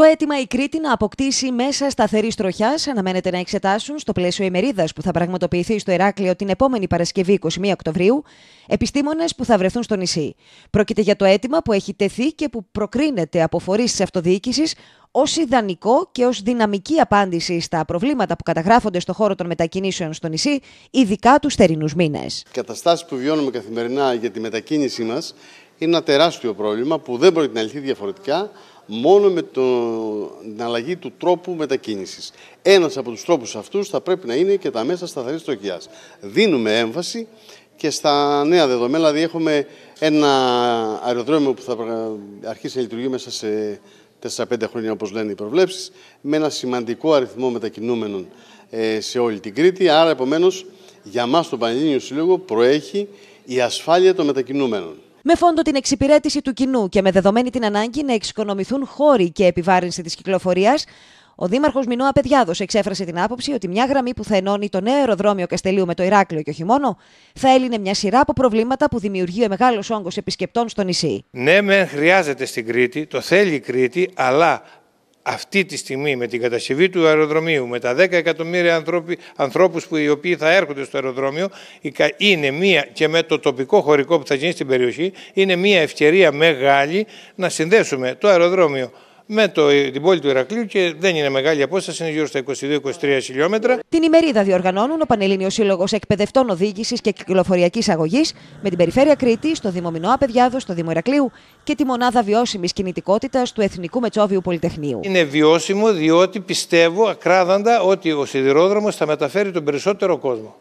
Το αίτημα η Κρήτη να αποκτήσει μέσα σταθερή τροχιά αναμένεται να εξετάσουν στο πλαίσιο ημερίδας που θα πραγματοποιηθεί στο Εράκλειο την επόμενη Παρασκευή 21 Οκτωβρίου επιστήμονες που θα βρεθούν στο νησί. Πρόκειται για το αίτημα που έχει τεθεί και που προκρίνεται από φορείς της αυτοδιοίκησης ως ιδανικό και ως δυναμική απάντηση στα προβλήματα που καταγράφονται στον χώρο των μετακινήσεων στο νησί, ειδικά τους θερινούς μήνες. Οι καταστάσεις που βιώνουμε καθημερινά για τη μετακίνησή μας είναι ένα τεράστιο πρόβλημα που δεν μπορεί να λυθεί διαφορετικά μόνο με το, την αλλαγή του τρόπου μετακίνησης. Ένας από τους τρόπους αυτούς θα πρέπει να είναι και τα μέσα σταθερής τροχιάς. Δίνουμε έμφαση και στα νέα δεδομένα, δηλαδή έχουμε ένα αεροδρόμιο που θα αρχίσει να λειτουργεί μέσα σε 4-5 χρόνια όπως λένε οι προβλέψεις, με ένα σημαντικό αριθμό μετακινούμενων ε, σε όλη την Κρήτη, άρα επομένως για μας τον Πανελλήνιο Σύλλογο προέχει η ασφάλεια των μετακινούμενων. Με φόντο την εξυπηρέτηση του κοινού και με δεδομένη την ανάγκη να εξοικονομηθούν χώροι και επιβάρυνση της κυκλοφορίας, ο Δήμαρχος Μινώα Απεδιάδο εξέφρασε την άποψη ότι μια γραμμή που θα ενώνει το νέο αεροδρόμιο Καστελίου με το Ηράκλειο και όχι μόνο, θα έλυνε μια σειρά από προβλήματα που δημιουργεί ο μεγάλος όγκος επισκεπτών στο νησί. Ναι, με χρειάζεται στην Κρήτη, το θέλει η Κρήτη, αλλά αυτή τη στιγμή με την κατασκευή του αεροδρομίου, με τα 10 εκατομμύρια ανθρώπου ανθρώπους που οι οποίοι θα έρχονται στο αεροδρόμιο, είναι μία, και με το τοπικό χωρικό που θα γίνει στην περιοχή, είναι μία ευκαιρία μεγάλη να συνδέσουμε το αεροδρόμιο με το, την πόλη του Ηρακλείου και δεν είναι μεγάλη απόσταση, είναι γύρω στα 22-23 χιλιόμετρα. Την ημερίδα διοργανώνουν ο Πανελλήνιος Σύλλογος Εκπαιδευτών Οδήγησης και Κυκλοφοριακής Αγωγής με την Περιφέρεια Κρήτη, στο Δήμο Μινώα Παιδιάδο, στο Δήμο Ηρακλείου και τη Μονάδα Βιώσιμης Κινητικότητας του Εθνικού Μετσόβιου Πολυτεχνείου. Είναι βιώσιμο διότι πιστεύω ακράδαντα ότι ο σιδηρόδρομος θα μεταφέρει τον περισσότερο κόσμο.